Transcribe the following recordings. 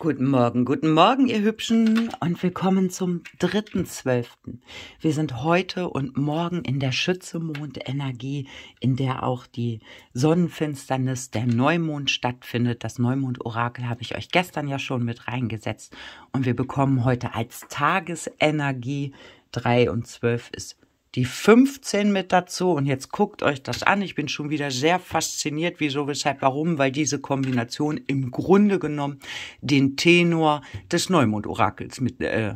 Guten Morgen, guten Morgen, ihr Hübschen, und willkommen zum dritten Zwölften. Wir sind heute und morgen in der schütze energie in der auch die Sonnenfinsternis, der Neumond stattfindet. Das Neumond-Orakel habe ich euch gestern ja schon mit reingesetzt und wir bekommen heute als Tagesenergie 3 und 12 ist die 15 mit dazu. Und jetzt guckt euch das an. Ich bin schon wieder sehr fasziniert, wieso, weshalb, warum, weil diese Kombination im Grunde genommen den Tenor des Neumond-Orakels mit, äh,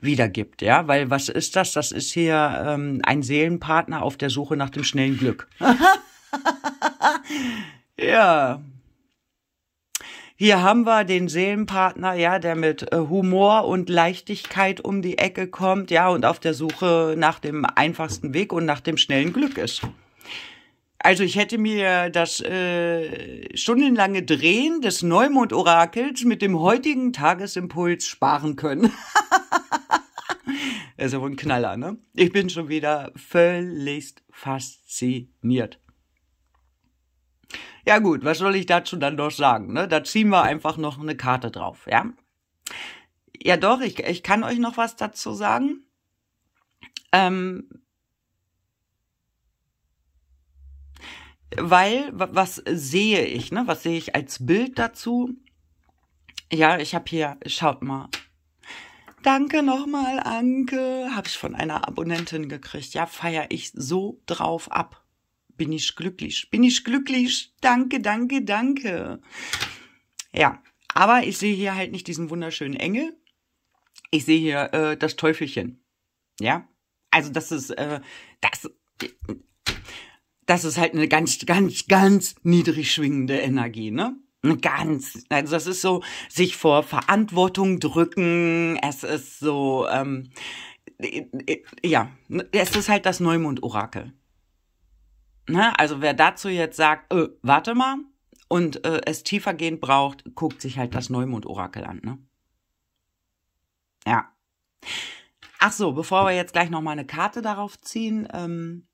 wiedergibt, ja, weil was ist das? Das ist hier ähm, ein Seelenpartner auf der Suche nach dem schnellen Glück. ja, hier haben wir den Seelenpartner, ja, der mit äh, Humor und Leichtigkeit um die Ecke kommt, ja, und auf der Suche nach dem einfachsten Weg und nach dem schnellen Glück ist. Also ich hätte mir das äh, stundenlange Drehen des Neumond-Orakels mit dem heutigen Tagesimpuls sparen können. das ist ja wohl ein Knaller, ne? Ich bin schon wieder völlig fasziniert. Ja gut, was soll ich dazu dann doch sagen? Ne? Da ziehen wir einfach noch eine Karte drauf, ja? Ja doch, ich, ich kann euch noch was dazu sagen. Ähm, weil, was sehe ich, ne? Was sehe ich als Bild dazu? Ja, ich habe hier, schaut mal. Danke nochmal, Anke. Habe ich von einer Abonnentin gekriegt. Ja, feiere ich so drauf ab bin ich glücklich, bin ich glücklich, danke, danke, danke. Ja, aber ich sehe hier halt nicht diesen wunderschönen Engel, ich sehe hier äh, das Teufelchen. Ja, also das ist, äh, das, das ist halt eine ganz, ganz, ganz niedrig schwingende Energie, ne? Ganz, also das ist so, sich vor Verantwortung drücken, es ist so, ähm, ja, es ist halt das Neumond-Orakel. Ne? Also wer dazu jetzt sagt, äh, warte mal, und äh, es tiefergehend braucht, guckt sich halt das Neumond-Orakel an. Ne? Ja. Ach so, bevor wir jetzt gleich noch mal eine Karte darauf ziehen, ähm,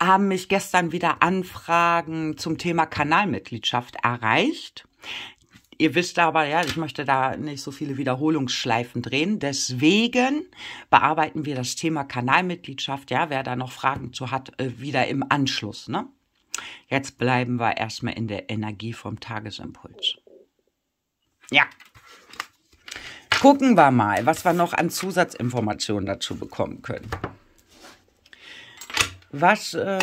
haben mich gestern wieder Anfragen zum Thema Kanalmitgliedschaft erreicht. Ihr wisst aber, ja, ich möchte da nicht so viele Wiederholungsschleifen drehen. Deswegen bearbeiten wir das Thema Kanalmitgliedschaft, ja, wer da noch Fragen zu hat, äh, wieder im Anschluss. Ne? Jetzt bleiben wir erstmal in der Energie vom Tagesimpuls. Ja. Gucken wir mal, was wir noch an Zusatzinformationen dazu bekommen können. Was äh,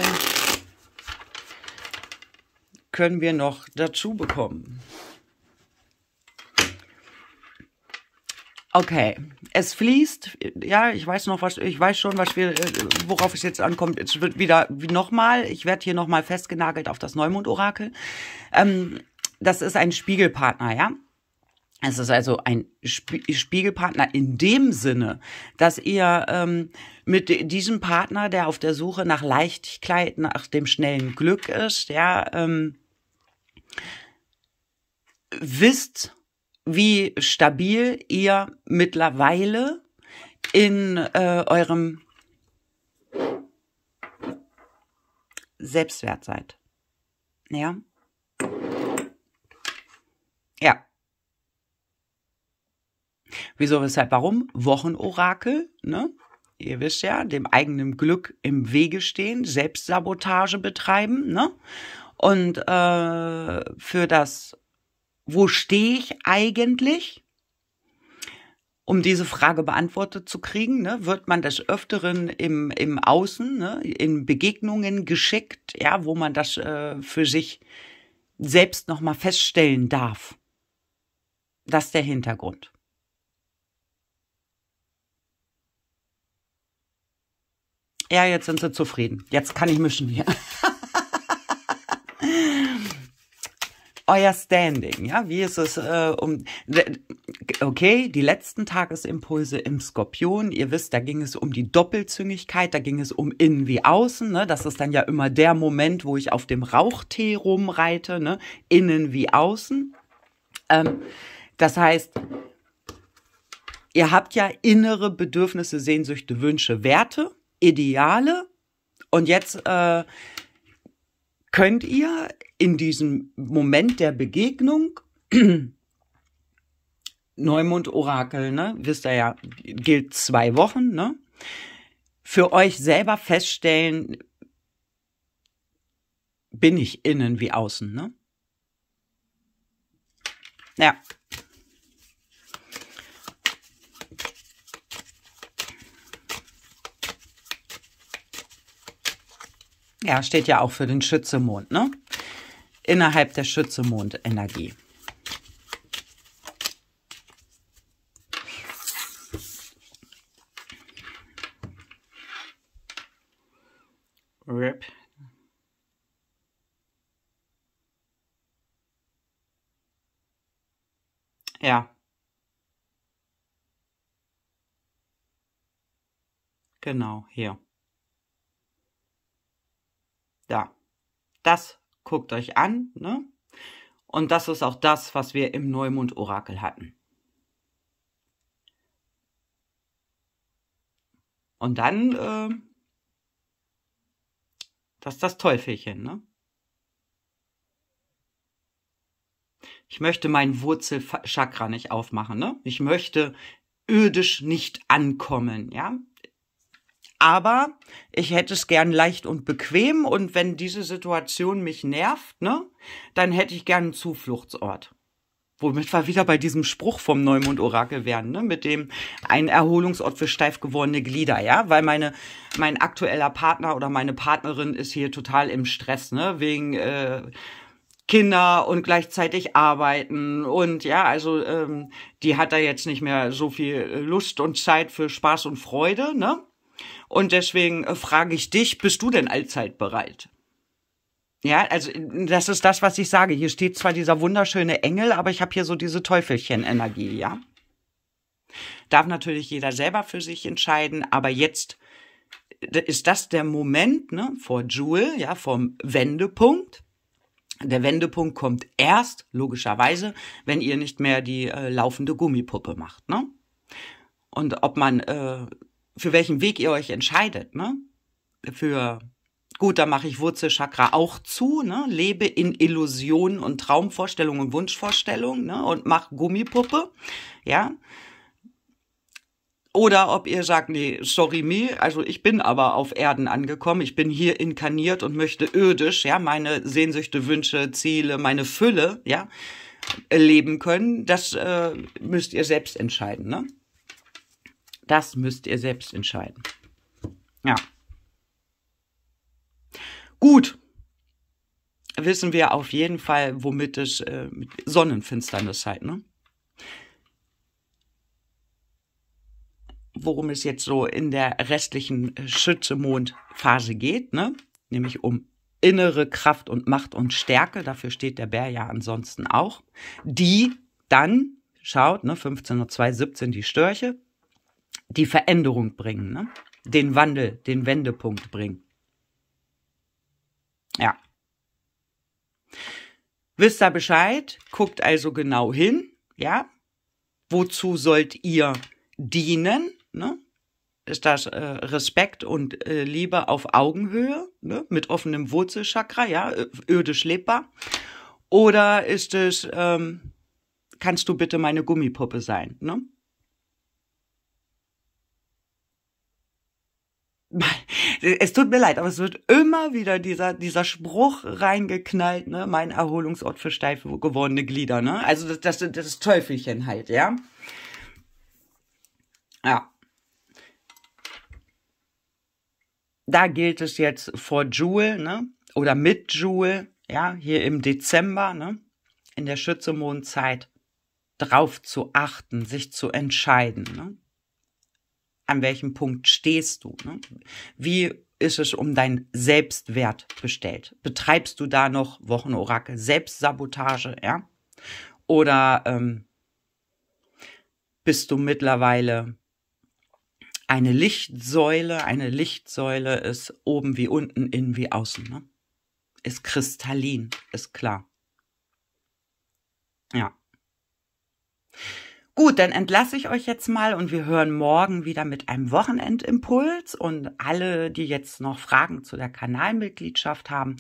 können wir noch dazu bekommen? Okay, es fließt. Ja, ich weiß noch was. Ich weiß schon, was wir, äh, worauf es jetzt ankommt. Es wird wieder wie nochmal. Ich werde hier nochmal festgenagelt auf das Neumond-Orakel. Ähm, das ist ein Spiegelpartner, ja. Es ist also ein Spiegelpartner in dem Sinne, dass ihr ähm, mit diesem Partner, der auf der Suche nach Leichtigkeit, nach dem schnellen Glück ist, ja, ähm, wisst, wie stabil ihr mittlerweile in äh, eurem Selbstwert seid. Ja. Ja. Wieso, weshalb, warum? Wochenorakel, ne? Ihr wisst ja, dem eigenen Glück im Wege stehen, Selbstsabotage betreiben, ne? Und äh, für das wo stehe ich eigentlich? Um diese Frage beantwortet zu kriegen, ne, wird man des Öfteren im, im Außen, ne, in Begegnungen geschickt, ja, wo man das äh, für sich selbst nochmal feststellen darf. Das ist der Hintergrund. Ja, jetzt sind sie zufrieden. Jetzt kann ich mischen hier. euer Standing? Ja, wie ist es äh, um okay, die letzten Tagesimpulse im Skorpion, ihr wisst, da ging es um die Doppelzüngigkeit, da ging es um innen wie außen, ne? Das ist dann ja immer der Moment, wo ich auf dem Rauchtee rumreite, ne? Innen wie außen. Ähm, das heißt, ihr habt ja innere Bedürfnisse, Sehnsüchte, Wünsche, Werte, Ideale und jetzt äh, könnt ihr in diesem Moment der Begegnung, Neumond-Orakel, ne, wisst ihr ja, gilt zwei Wochen, ne, für euch selber feststellen, bin ich innen wie außen, ne? Ja. Ja, steht ja auch für den Schützemond, ne? innerhalb der Schütze-Mond-Energie. Rip. Ja. Genau, hier. Da. Das guckt euch an, ne? Und das ist auch das, was wir im Neumond-Orakel hatten. Und dann, äh, das ist das Teufelchen, ne? Ich möchte mein Wurzelchakra nicht aufmachen, ne? Ich möchte irdisch nicht ankommen, ja? aber ich hätte es gern leicht und bequem und wenn diese Situation mich nervt, ne, dann hätte ich gern einen Zufluchtsort. Womit wir wieder bei diesem Spruch vom Neumond-Orakel wären, ne? mit dem ein Erholungsort für steif gewordene Glieder, ja, weil meine mein aktueller Partner oder meine Partnerin ist hier total im Stress, ne, wegen äh, Kinder und gleichzeitig arbeiten und ja, also ähm, die hat da jetzt nicht mehr so viel äh, Lust und Zeit für Spaß und Freude, ne? Und deswegen äh, frage ich dich, bist du denn allzeit bereit? Ja, also das ist das, was ich sage. Hier steht zwar dieser wunderschöne Engel, aber ich habe hier so diese Teufelchen-Energie, ja. Darf natürlich jeder selber für sich entscheiden, aber jetzt ist das der Moment ne, vor Jewel, ja, vom Wendepunkt. Der Wendepunkt kommt erst, logischerweise, wenn ihr nicht mehr die äh, laufende Gummipuppe macht. Ne? Und ob man äh, für welchen Weg ihr euch entscheidet, ne? Für gut, da mache ich Wurzelchakra auch zu, ne? Lebe in Illusionen und Traumvorstellungen und Wunschvorstellungen, ne? Und mach Gummipuppe, ja? Oder ob ihr sagt, nee, sorry me, also ich bin aber auf Erden angekommen, ich bin hier inkarniert und möchte irdisch, ja, meine Sehnsüchte, Wünsche, Ziele, meine Fülle, ja, leben können, das äh, müsst ihr selbst entscheiden, ne? Das müsst ihr selbst entscheiden. Ja. Gut. Wissen wir auf jeden Fall, womit es äh, mit Sonnenfinsternis halt, ne? Worum es jetzt so in der restlichen äh, Schütze-Mond-Phase geht, ne? Nämlich um innere Kraft und Macht und Stärke, dafür steht der Bär ja ansonsten auch, die dann, schaut, ne, 15.02, die Störche, die Veränderung bringen, ne? den Wandel, den Wendepunkt bringen. Ja. Wisst ihr Bescheid? Guckt also genau hin, ja? Wozu sollt ihr dienen? Ne? Ist das äh, Respekt und äh, Liebe auf Augenhöhe, ne? mit offenem Wurzelchakra, ja, äh, ödisch lebbar? Oder ist es, ähm, kannst du bitte meine Gummipuppe sein? Ne? es tut mir leid, aber es wird immer wieder dieser, dieser Spruch reingeknallt, ne? Mein Erholungsort für steif gewordene Glieder, ne? Also das, das, das Teufelchen halt, ja? Ja. Da gilt es jetzt vor Jule, ne? Oder mit Jule, ja? Hier im Dezember, ne? In der Schützemondzeit drauf zu achten, sich zu entscheiden, ne? an welchem Punkt stehst du? Ne? Wie ist es um dein Selbstwert bestellt? Betreibst du da noch Wochenorakel, Selbstsabotage, ja? Oder ähm, bist du mittlerweile eine Lichtsäule? Eine Lichtsäule ist oben wie unten, innen wie außen, ne? Ist kristallin, ist klar. Ja. Gut, dann entlasse ich euch jetzt mal und wir hören morgen wieder mit einem Wochenendimpuls. Und alle, die jetzt noch Fragen zu der Kanalmitgliedschaft haben,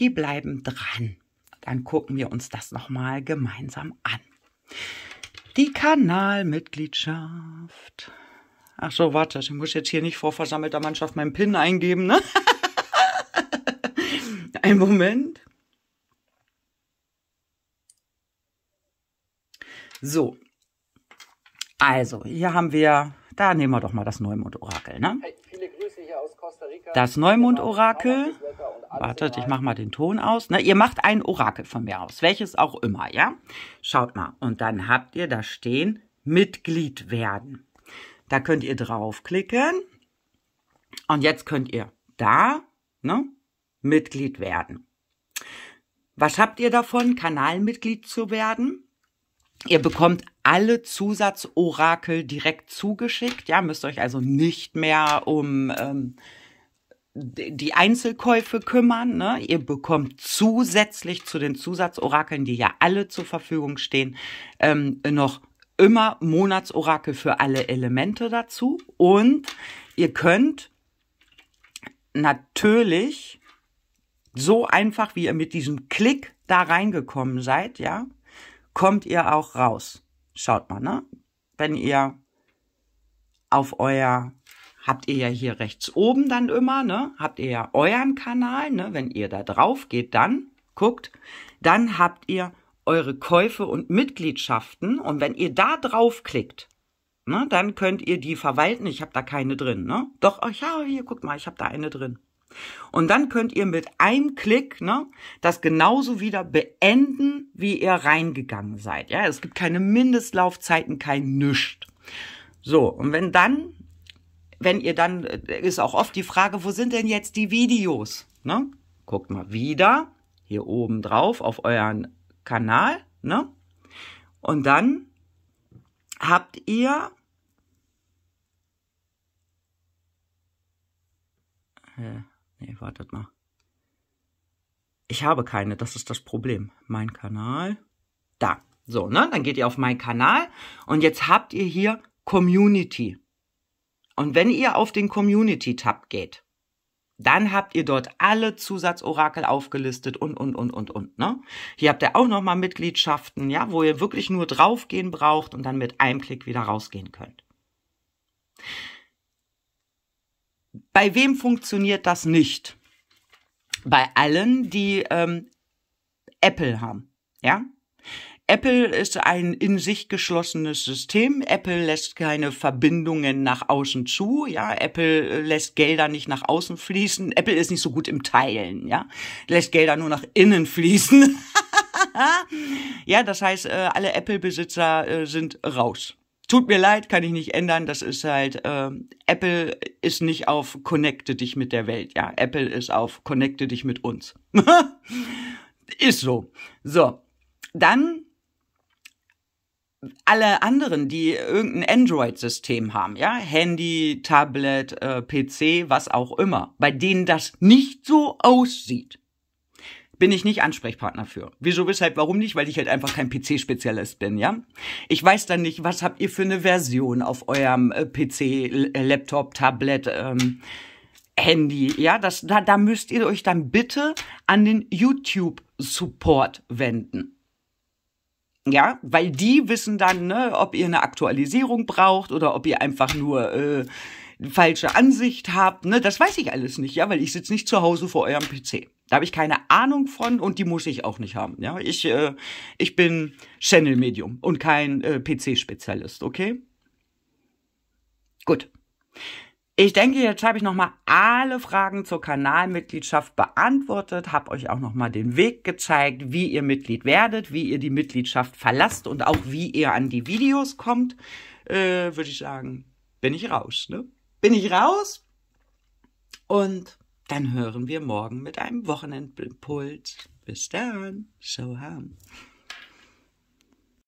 die bleiben dran. Dann gucken wir uns das nochmal gemeinsam an. Die Kanalmitgliedschaft. Ach so, warte, ich muss jetzt hier nicht vor versammelter Mannschaft meinen PIN eingeben, ne? Ein Moment. So, also, hier haben wir, da nehmen wir doch mal das Neumond-Orakel, ne? Das Neumond-Orakel, wartet, ich mach mal den Ton aus. Ne? Ihr macht ein Orakel von mir aus, welches auch immer, ja? Schaut mal, und dann habt ihr da stehen, Mitglied werden. Da könnt ihr draufklicken und jetzt könnt ihr da, ne, Mitglied werden. Was habt ihr davon, Kanalmitglied zu werden? Ihr bekommt alle Zusatzorakel direkt zugeschickt. Ja, müsst euch also nicht mehr um ähm, die Einzelkäufe kümmern. Ne? Ihr bekommt zusätzlich zu den Zusatzorakeln, die ja alle zur Verfügung stehen, ähm, noch immer Monatsorakel für alle Elemente dazu. Und ihr könnt natürlich so einfach, wie ihr mit diesem Klick da reingekommen seid, ja, kommt ihr auch raus. Schaut mal, ne? Wenn ihr auf euer, habt ihr ja hier rechts oben dann immer, ne? Habt ihr ja euren Kanal, ne? Wenn ihr da drauf geht, dann guckt, dann habt ihr eure Käufe und Mitgliedschaften und wenn ihr da draufklickt, ne, dann könnt ihr die verwalten. Ich habe da keine drin, ne? Doch, oh ja, hier guckt mal, ich habe da eine drin. Und dann könnt ihr mit einem Klick ne, das genauso wieder beenden, wie ihr reingegangen seid. Ja, es gibt keine Mindestlaufzeiten, kein Nüscht. So, und wenn dann, wenn ihr dann, äh, ist auch oft die Frage, wo sind denn jetzt die Videos? Ne? Guckt mal wieder hier oben drauf auf euren Kanal, ne? Und dann habt ihr ja. Nee, wartet mal. Ich habe keine, das ist das Problem. Mein Kanal. Da. So, ne? Dann geht ihr auf meinen Kanal und jetzt habt ihr hier Community. Und wenn ihr auf den Community-Tab geht, dann habt ihr dort alle Zusatzorakel aufgelistet und, und, und, und, und. Ne? Hier habt ihr auch nochmal Mitgliedschaften, ja, wo ihr wirklich nur draufgehen braucht und dann mit einem Klick wieder rausgehen könnt. Bei wem funktioniert das nicht? Bei allen, die ähm, Apple haben. Ja? Apple ist ein in sich geschlossenes System. Apple lässt keine Verbindungen nach außen zu. Ja, Apple äh, lässt Gelder nicht nach außen fließen. Apple ist nicht so gut im Teilen. Ja, lässt Gelder nur nach innen fließen. ja, das heißt, äh, alle Apple-Besitzer äh, sind raus. Tut mir leid, kann ich nicht ändern. Das ist halt, äh, Apple ist nicht auf Connecte dich mit der Welt. Ja, Apple ist auf Connecte dich mit uns. ist so. So, dann alle anderen, die irgendein Android-System haben, ja, Handy, Tablet, äh, PC, was auch immer, bei denen das nicht so aussieht, bin ich nicht Ansprechpartner für. Wieso, weshalb, warum nicht? Weil ich halt einfach kein PC-Spezialist bin, ja? Ich weiß dann nicht, was habt ihr für eine Version auf eurem äh, PC, äh, Laptop, Tablet, ähm, Handy, ja? Das, da, da müsst ihr euch dann bitte an den YouTube-Support wenden. Ja, weil die wissen dann, ne, ob ihr eine Aktualisierung braucht oder ob ihr einfach nur äh, falsche Ansicht habt. Ne, das weiß ich alles nicht, ja, weil ich sitze nicht zu Hause vor eurem PC. Da habe ich keine Ahnung von und die muss ich auch nicht haben. Ja, ich, äh, ich bin Channel-Medium und kein äh, PC-Spezialist, okay? Gut. Ich denke, jetzt habe ich nochmal alle Fragen zur Kanalmitgliedschaft beantwortet, habe euch auch nochmal den Weg gezeigt, wie ihr Mitglied werdet, wie ihr die Mitgliedschaft verlasst und auch wie ihr an die Videos kommt. Äh, Würde ich sagen, bin ich raus, ne? Bin ich raus und dann hören wir morgen mit einem Wochenendimpuls. Bis dann. Show Shalom.